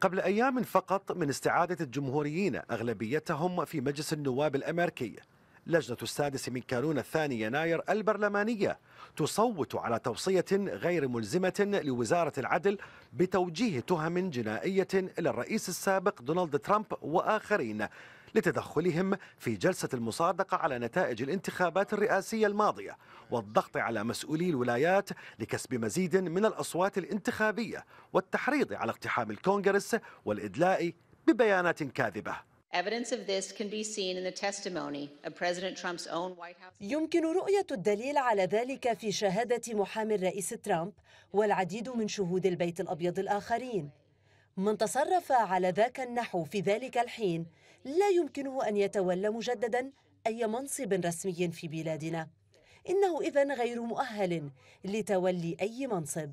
قبل أيام فقط من استعادة الجمهوريين أغلبيتهم في مجلس النواب الأمريكي لجنة السادس من كانون الثاني يناير البرلمانية تصوت على توصية غير ملزمة لوزارة العدل بتوجيه تهم جنائية إلى الرئيس السابق دونالد ترامب وآخرين لتدخلهم في جلسة المصادقة على نتائج الانتخابات الرئاسية الماضية والضغط على مسؤولي الولايات لكسب مزيد من الأصوات الانتخابية والتحريض على اقتحام الكونغرس والإدلاء ببيانات كاذبة يمكن رؤية الدليل على ذلك في شهادة محامي الرئيس ترامب والعديد من شهود البيت الأبيض الآخرين من تصرف على ذاك النحو في ذلك الحين لا يمكنه أن يتولى مجددا أي منصب رسمي في بلادنا إنه إذا غير مؤهل لتولي أي منصب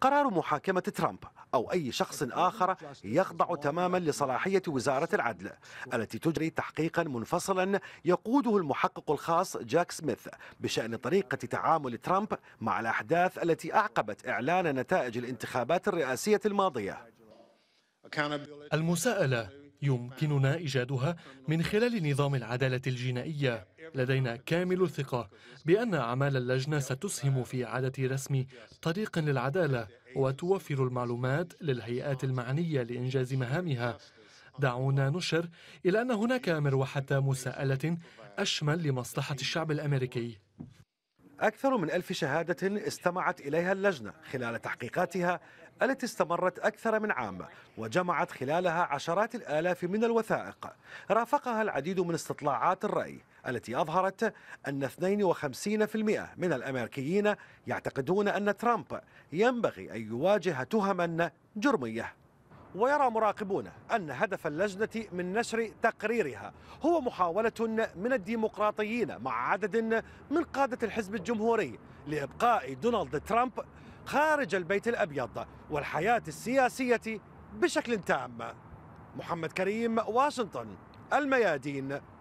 قرار محاكمة ترامب أو أي شخص آخر يخضع تماما لصلاحية وزارة العدل التي تجري تحقيقا منفصلا يقوده المحقق الخاص جاك سميث بشأن طريقة تعامل ترامب مع الأحداث التي أعقبت إعلان نتائج الانتخابات الرئاسية الماضية المساءلة يمكننا إيجادها من خلال نظام العدالة الجنائية لدينا كامل الثقة بأن أعمال اللجنة ستسهم في إعادة رسم طريق للعدالة وتوفر المعلومات للهيئات المعنية لإنجاز مهامها دعونا نشر إلى أن هناك مروحة مساءلة أشمل لمصلحة الشعب الأمريكي أكثر من ألف شهادة استمعت إليها اللجنة خلال تحقيقاتها التي استمرت أكثر من عام وجمعت خلالها عشرات الآلاف من الوثائق رافقها العديد من استطلاعات الرأي التي أظهرت أن 52% من الأمريكيين يعتقدون أن ترامب ينبغي أن يواجه تهما جرمية ويرى مراقبون أن هدف اللجنة من نشر تقريرها هو محاولة من الديمقراطيين مع عدد من قادة الحزب الجمهوري لإبقاء دونالد ترامب خارج البيت الأبيض والحياة السياسية بشكل تام محمد كريم واشنطن الميادين